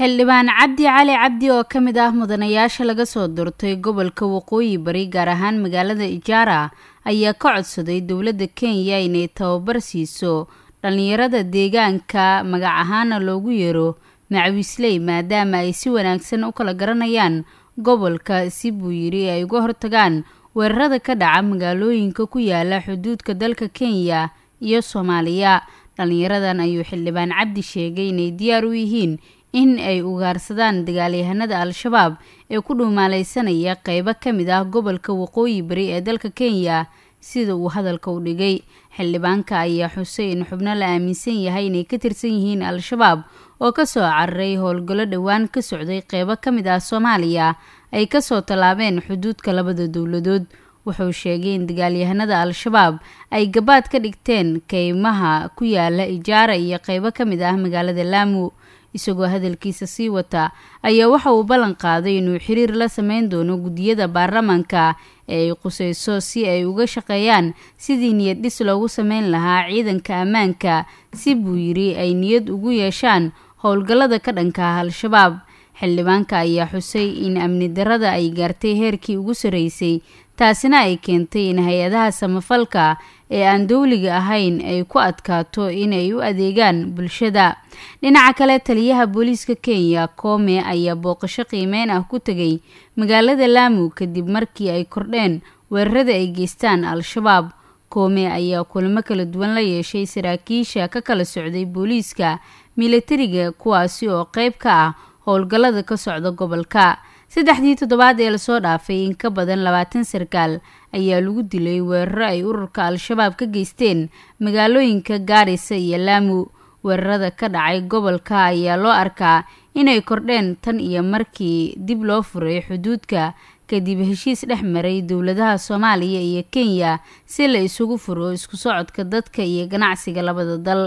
xildhibaan cabdi cali cabdi oo ka mid ah mudanayaasha laga soo doortay gobolka waqooyi bari gaar ahaan magaalada ijaara ayaa ka codsaday dowladda kenya inay tababar siiso dhallinyarada deegaanka magac ahaana loogu yeero macwisley maadaama ay si wanaagsan u kala garanayaan gobolka si buu yidhi ay uga hortagaan weerarada ka dhaca magaalooyinka ku yaala xuduudka dalka kenya iyo soomaaliya dhallinyaradan ayuu xildhibaan cabdi sheegay inay diyaar u yihiin in ay ugaarsadaan dagaalyahanada al-shabaab ee ku dhuumaalaysanaya qaybo ka mid ah gobolka waqooyi beri ee dalka kenya sida uu hadalka u dhigay xildhibaanka ayaa xuseen xubno la aaminsan yahay inay ka tirsan yihiin al-shabaab oo ka soo cararay howlgallo dhowaan ka socday qaybo ka mid ah soomaaliya ay ka soo tallaabeen xuduudka labada dowladood wuxuu sheegay in dagaalyahanada al-shabaab ay gabaad ka dhigteen keymaha ku yaala ijaara iyo qaybo ka mid ah magaalada laamu isagoo hadalkiisa sii wata ayaa waxa uu ballan qaaday inuu xiriir la samayn doono guddiyada baarlamaanka ee ay qusayso si ay uga shaqeeyaan sidii niyad dhis loogu samayn lahaa ciidanka ammaanka si buu yidhi ay niyad ugu yeeshaan howlgallada ka dhanka ah al-shabaab xildhibaanka ayaa xusay in amni darada ay gaartay heerkii ugu sarreysay taasina ay keentay in hay-adaha samafalka ee aan dowliga ahayn ay ku adkaato inay u adeegaan bulshada dhinaca kale taliyaha booliiska kenya koome ayaa booqasho qiimeyn ah ku tegay magaalada laamu kadib markii ay kordheen weerarada ay geystaan al-shabaab koome ayaa kulamo kala duwan la yeeshay saraakiisha ka kala socday booliiska milatariga kuwaasi oo qayb ka ah howlgallada ka socda gobolka saddexdii toddobaad ee lasoo dhaafay in ka badan labaatan sarkaal ayaa lagu dilay weeraro ay ururka al-shabaab ka geysteen magaalooyinka gaarisa iyo laamu weerarada ka dhacay gobolka ayaa loo arkaa inay kordheen tan iyo markii dib loo furay xuduudka kadib heshiis dhex maray dowladaha soomaaliya iyo kenya si la isugu furo isku socodka dadka iyo ganacsiga labada dal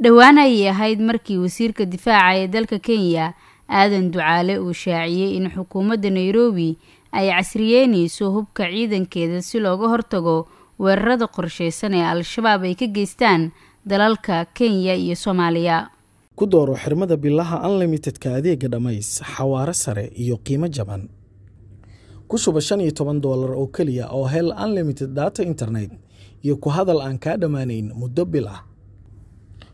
dhowaan ayay ahayd markii wasiirka difaaca ee dalka kenya aadan ducaale uu shaaciyey in xukuumadda nairobi ay casriyeynayso hubka ciidankeeda si looga hortago weerarada qorshaysan ee al-shabaab ay ka geystaan dalalka kenya iyo soomaaliya ku dooro xirmada bilaha unlimitedka adeega dhammays xawaare sare iyo qiimo jaban ku shuba shan iyo toban doolar oo keliya oo hel unlimited data internet iyo ku hadal aan kaa dhammaanayn muddo bil ah